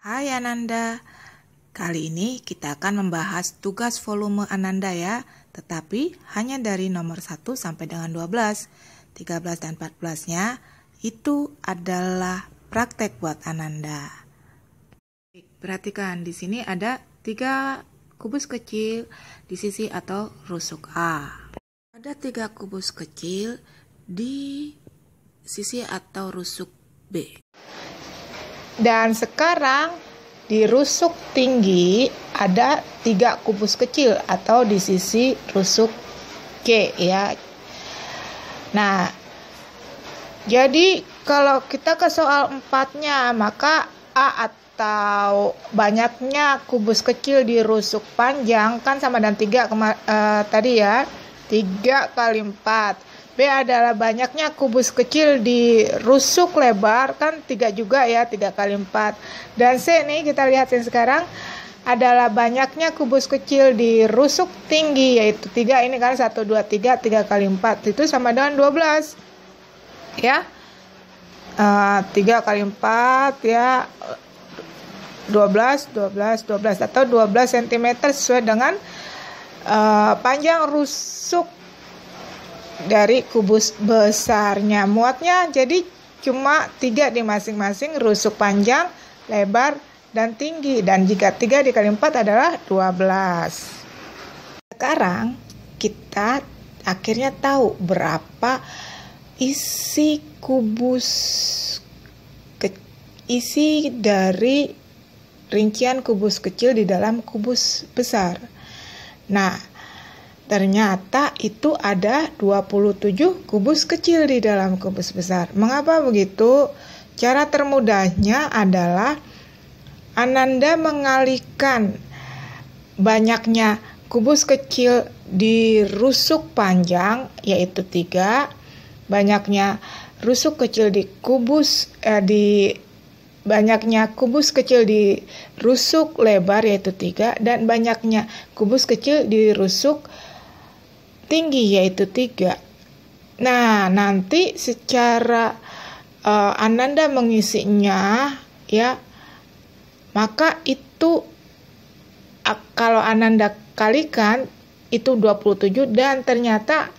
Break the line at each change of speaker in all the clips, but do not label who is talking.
Hai Ananda, kali ini kita akan membahas tugas volume Ananda ya, tetapi hanya dari nomor 1 sampai dengan 12. 13 dan 14-nya itu adalah praktek buat Ananda. Perhatikan di sini ada tiga kubus kecil di sisi atau rusuk A. Ada tiga kubus kecil di sisi atau rusuk B. Dan sekarang di rusuk tinggi ada tiga kubus kecil atau di sisi rusuk G ya. Nah, jadi kalau kita ke soal empatnya maka A atau banyaknya kubus kecil di rusuk panjang kan sama dengan tiga eh, tadi ya. 3 kali 4 B adalah banyaknya kubus kecil di rusuk lebar kan tiga juga ya tiga kali empat dan C ini kita lihat yang sekarang adalah banyaknya kubus kecil di rusuk tinggi yaitu tiga ini kan satu dua tiga tiga kali empat itu sama dengan dua belas ya eh, tiga kali empat ya 12 12 12 atau 12 cm sesuai dengan uh, panjang rusuk dari kubus besarnya. Muatnya jadi cuma tiga di masing-masing rusuk panjang, lebar, dan tinggi. Dan jika tiga dikali empat adalah 12. Sekarang kita akhirnya tahu berapa isi kubus ke, isi dari rincian kubus kecil di dalam kubus besar. Nah, Ternyata itu ada 27 kubus kecil di dalam kubus besar. Mengapa begitu? Cara termudahnya adalah Ananda mengalihkan banyaknya kubus kecil di rusuk panjang yaitu tiga, banyaknya rusuk kecil di kubus eh, di banyaknya kubus kecil di rusuk lebar yaitu tiga dan banyaknya kubus kecil di rusuk tinggi yaitu 3. Nah, nanti secara uh, Ananda mengisinya ya maka itu kalau Ananda kalikan itu 27 dan ternyata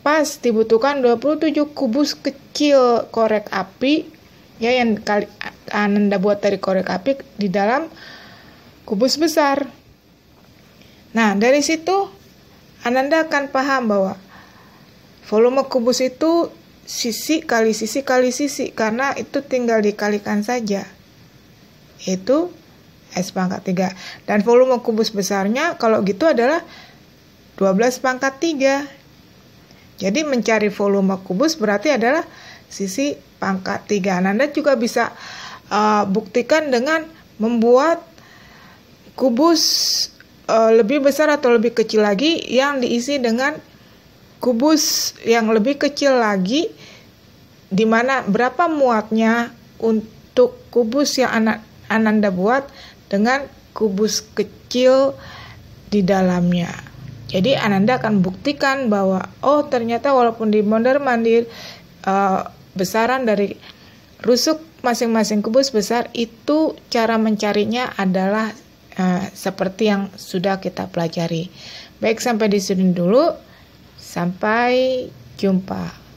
pas dibutuhkan 27 kubus kecil korek api ya yang kali, Ananda buat dari korek api di dalam kubus besar. Nah, dari situ Ananda akan paham bahwa volume kubus itu sisi kali sisi kali sisi karena itu tinggal dikalikan saja. Itu S pangkat 3. Dan volume kubus besarnya kalau gitu adalah 12 pangkat 3. Jadi mencari volume kubus berarti adalah sisi pangkat 3. Anda juga bisa uh, buktikan dengan membuat kubus uh, lebih besar atau lebih kecil lagi yang diisi dengan kubus yang lebih kecil lagi di mana berapa muatnya untuk kubus yang anak Ananda buat dengan kubus kecil di dalamnya. Jadi Ananda akan buktikan bahwa oh ternyata walaupun di mondar mandir uh, eh, besaran dari rusuk masing-masing kubus besar itu cara mencarinya adalah Eh, seperti yang sudah kita pelajari. Baik, sampai di sini dulu. Sampai jumpa.